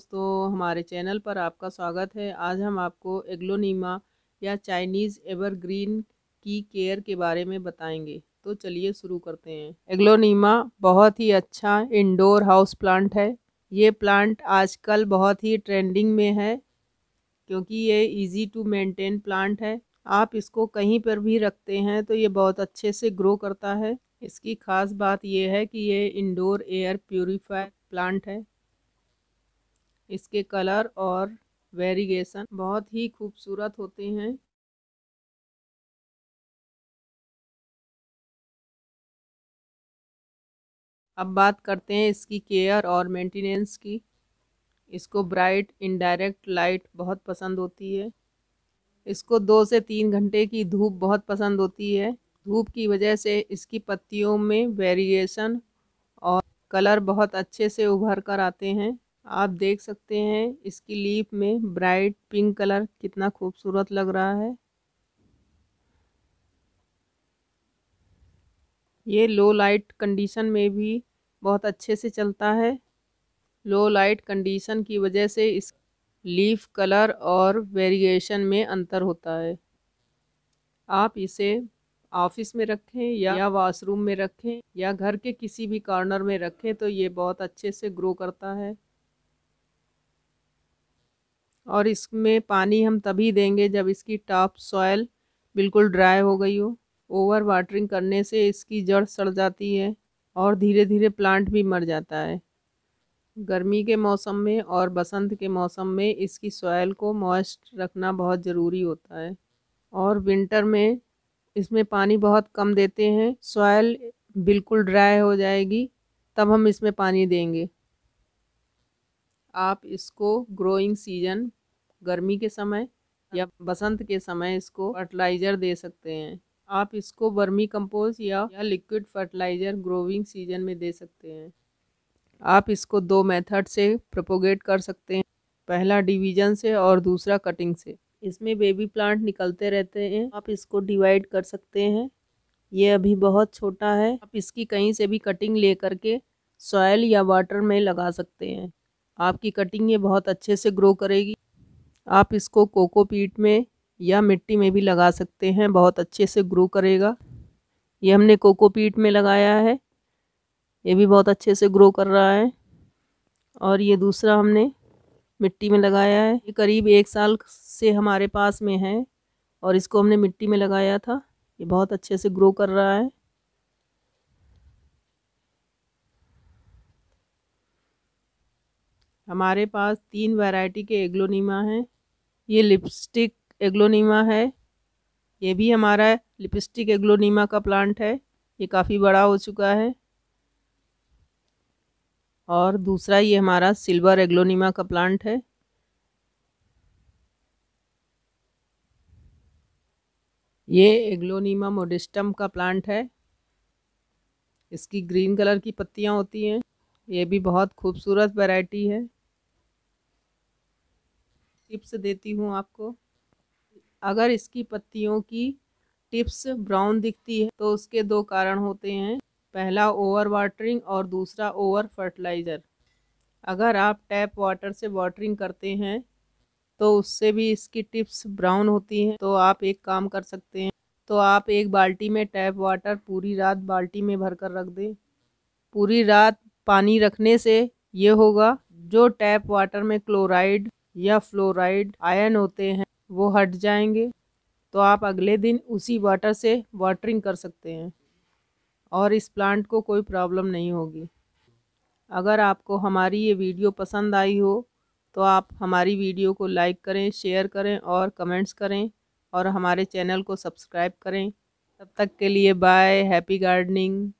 दोस्तों हमारे चैनल पर आपका स्वागत है आज हम आपको एग्लोनीमा या चाइनीज़ एवरग्रीन की केयर के बारे में बताएंगे तो चलिए शुरू करते हैं एग्लोनीमा बहुत ही अच्छा इंडोर हाउस प्लांट है ये प्लांट आजकल बहुत ही ट्रेंडिंग में है क्योंकि ये इजी टू मेंटेन प्लांट है आप इसको कहीं पर भी रखते हैं तो ये बहुत अच्छे से ग्रो करता है इसकी ख़ास बात यह है कि ये इंडोर एयर प्योरीफायर प्लांट है इसके कलर और वेरिएशन बहुत ही खूबसूरत होते हैं अब बात करते हैं इसकी केयर और मेंटेनेंस की इसको ब्राइट इनडायरेक्ट लाइट बहुत पसंद होती है इसको दो से तीन घंटे की धूप बहुत पसंद होती है धूप की वजह से इसकी पत्तियों में वेरिएशन और कलर बहुत अच्छे से उभर कर आते हैं आप देख सकते हैं इसकी लीफ में ब्राइट पिंक कलर कितना खूबसूरत लग रहा है ये लो लाइट कंडीशन में भी बहुत अच्छे से चलता है लो लाइट कंडीशन की वजह से इस लीफ कलर और वेरिएशन में अंतर होता है आप इसे ऑफिस में रखें या, या वॉशरूम में रखें या घर के किसी भी कॉर्नर में रखें तो ये बहुत अच्छे से ग्रो करता है और इसमें पानी हम तभी देंगे जब इसकी टॉप सॉयल बिल्कुल ड्राई हो गई हो ओवर वाटरिंग करने से इसकी जड़ सड़ जाती है और धीरे धीरे प्लांट भी मर जाता है गर्मी के मौसम में और बसंत के मौसम में इसकी सॉयल को मॉइस्ट रखना बहुत ज़रूरी होता है और विंटर में इसमें पानी बहुत कम देते हैं सॉयल बिल्कुल ड्राई हो जाएगी तब हम इसमें पानी देंगे आप इसको ग्रोइंग सीजन गर्मी के समय हाँ। या बसंत के समय इसको फर्टिलाइज़र दे सकते हैं आप इसको वर्मी कंपोज या, या लिक्विड फर्टिलाइज़र ग्रोविंग सीजन में दे सकते हैं आप इसको दो मेथड से प्रोपोगेट कर सकते हैं पहला डिवीजन से और दूसरा कटिंग से इसमें बेबी प्लांट निकलते रहते हैं आप इसको डिवाइड कर सकते हैं ये अभी बहुत छोटा है आप इसकी कहीं से भी कटिंग ले करके सॉयल या वाटर में लगा सकते हैं आपकी कटिंग ये बहुत अच्छे से ग्रो करेगी आप इसको कोकोपीट में या मिट्टी में भी लगा सकते हैं बहुत अच्छे से ग्रो करेगा ये हमने कोकोपीट में लगाया है ये भी बहुत अच्छे से ग्रो कर रहा है और ये दूसरा हमने मिट्टी में लगाया है ये करीब एक साल से हमारे पास में है और इसको हमने मिट्टी में लगाया था ये बहुत अच्छे से ग्रो कर रहा है हमारे पास तीन वैरायटी के एग्लोनीमा हैं ये लिपस्टिक एग्लोनीमा है ये भी हमारा लिपस्टिक एग्लोनीमा का प्लांट है ये काफ़ी बड़ा हो चुका है और दूसरा ये हमारा सिल्वर एग्लोनीमा का प्लांट है ये एग्लोनीमा मोडिस्टम का प्लांट है इसकी ग्रीन कलर की पत्तियाँ होती हैं ये भी बहुत खूबसूरत वैरायटी है टिप्स देती हूँ आपको अगर इसकी पत्तियों की टिप्स ब्राउन दिखती है तो उसके दो कारण होते हैं पहला ओवर वाटरिंग और दूसरा ओवर फर्टिलाइज़र अगर आप टैप वाटर से वाटरिंग करते हैं तो उससे भी इसकी टिप्स ब्राउन होती हैं तो आप एक काम कर सकते हैं तो आप एक बाल्टी में टैप वाटर पूरी रात बाल्टी में भर कर रख दें पूरी रात पानी रखने से ये होगा जो टैप वाटर में क्लोराइड या फ्लोराइड आयन होते हैं वो हट जाएंगे तो आप अगले दिन उसी वाटर से वाटरिंग कर सकते हैं और इस प्लांट को कोई प्रॉब्लम नहीं होगी अगर आपको हमारी ये वीडियो पसंद आई हो तो आप हमारी वीडियो को लाइक करें शेयर करें और कमेंट्स करें और हमारे चैनल को सब्सक्राइब करें तब तक के लिए बाय हैप्पी गार्डनिंग